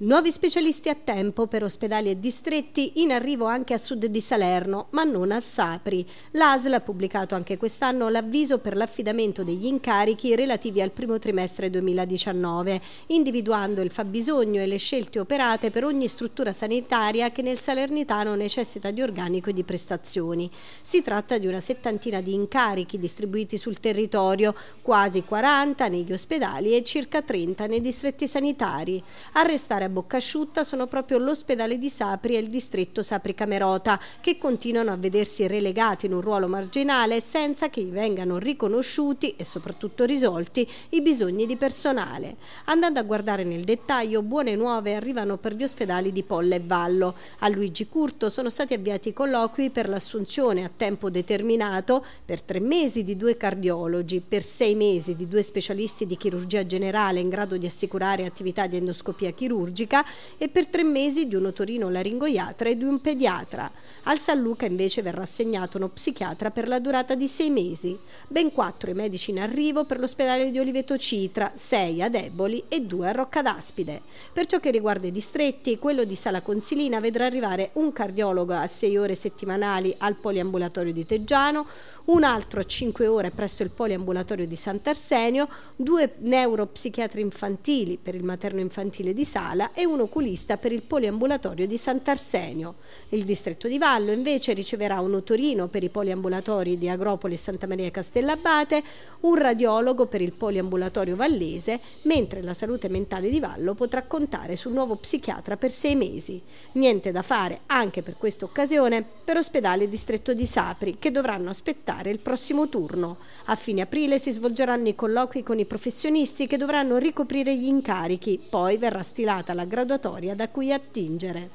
Nuovi specialisti a tempo per ospedali e distretti in arrivo anche a sud di Salerno, ma non a Sapri. L'ASL ha pubblicato anche quest'anno l'avviso per l'affidamento degli incarichi relativi al primo trimestre 2019, individuando il fabbisogno e le scelte operate per ogni struttura sanitaria che nel Salernitano necessita di organico e di prestazioni. Si tratta di una settantina di incarichi distribuiti sul territorio, quasi 40 negli ospedali e circa 30 nei distretti sanitari. A restare Bocca Asciutta sono proprio l'ospedale di Sapri e il distretto Sapri Camerota, che continuano a vedersi relegati in un ruolo marginale senza che gli vengano riconosciuti e soprattutto risolti i bisogni di personale. Andando a guardare nel dettaglio, buone nuove arrivano per gli ospedali di Polla e Vallo. A Luigi Curto sono stati avviati colloqui per l'assunzione a tempo determinato per tre mesi di due cardiologi, per sei mesi di due specialisti di chirurgia generale in grado di assicurare attività di endoscopia chirurgica chirurgica e per tre mesi di un otorino-laringoiatra e di un pediatra. Al San Luca invece verrà assegnato uno psichiatra per la durata di sei mesi, ben quattro i medici in arrivo per l'ospedale di Oliveto Citra, sei a Deboli e due a Rocca d'Aspide. Per ciò che riguarda i distretti, quello di Sala Consilina vedrà arrivare un cardiologo a sei ore settimanali al poliambulatorio di Teggiano, un altro a cinque ore presso il poliambulatorio di Sant'Arsenio, due neuropsichiatri infantili per il materno infantile di Sala e un oculista per il poliambulatorio di Sant'Arsenio. Il distretto di Vallo invece riceverà un otorino per i poliambulatori di Agropoli e Santa Maria Castellabate, un radiologo per il poliambulatorio vallese, mentre la salute mentale di Vallo potrà contare sul nuovo psichiatra per sei mesi. Niente da fare anche per questa occasione per ospedale e distretto di Sapri, che dovranno aspettare il prossimo turno. A fine aprile si svolgeranno i colloqui con i professionisti che dovranno ricoprire gli incarichi, poi verrà stilata la la graduatoria da cui attingere.